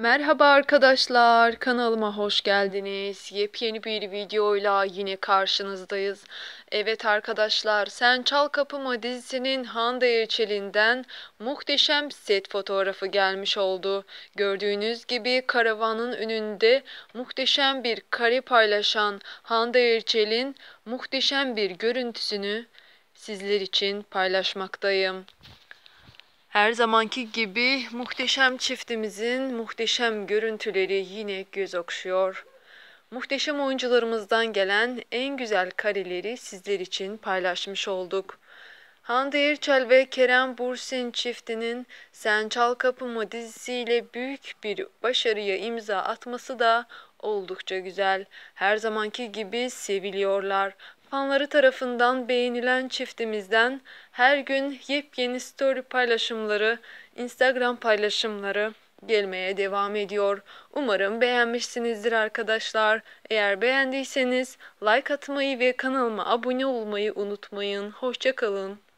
Merhaba arkadaşlar, kanalıma hoş geldiniz. Yepyeni bir videoyla yine karşınızdayız. Evet arkadaşlar, Sen Çal Kapımı dizisinin Hande Erçel'inden muhteşem set fotoğrafı gelmiş oldu. Gördüğünüz gibi karavanın önünde muhteşem bir kare paylaşan Hande Erçel'in muhteşem bir görüntüsünü sizler için paylaşmaktayım. Her zamanki gibi muhteşem çiftimizin muhteşem görüntüleri yine göz okşuyor. Muhteşem oyuncularımızdan gelen en güzel kareleri sizler için paylaşmış olduk. Hande Erçel ve Kerem Bursin çiftinin Sen Çal Kapımı dizisiyle büyük bir başarıya imza atması da oldukça güzel. Her zamanki gibi seviliyorlar fanları tarafından beğenilen çiftimizden her gün yepyeni story paylaşımları, Instagram paylaşımları gelmeye devam ediyor. Umarım beğenmişsinizdir arkadaşlar. Eğer beğendiyseniz like atmayı ve kanalıma abone olmayı unutmayın. Hoşçakalın.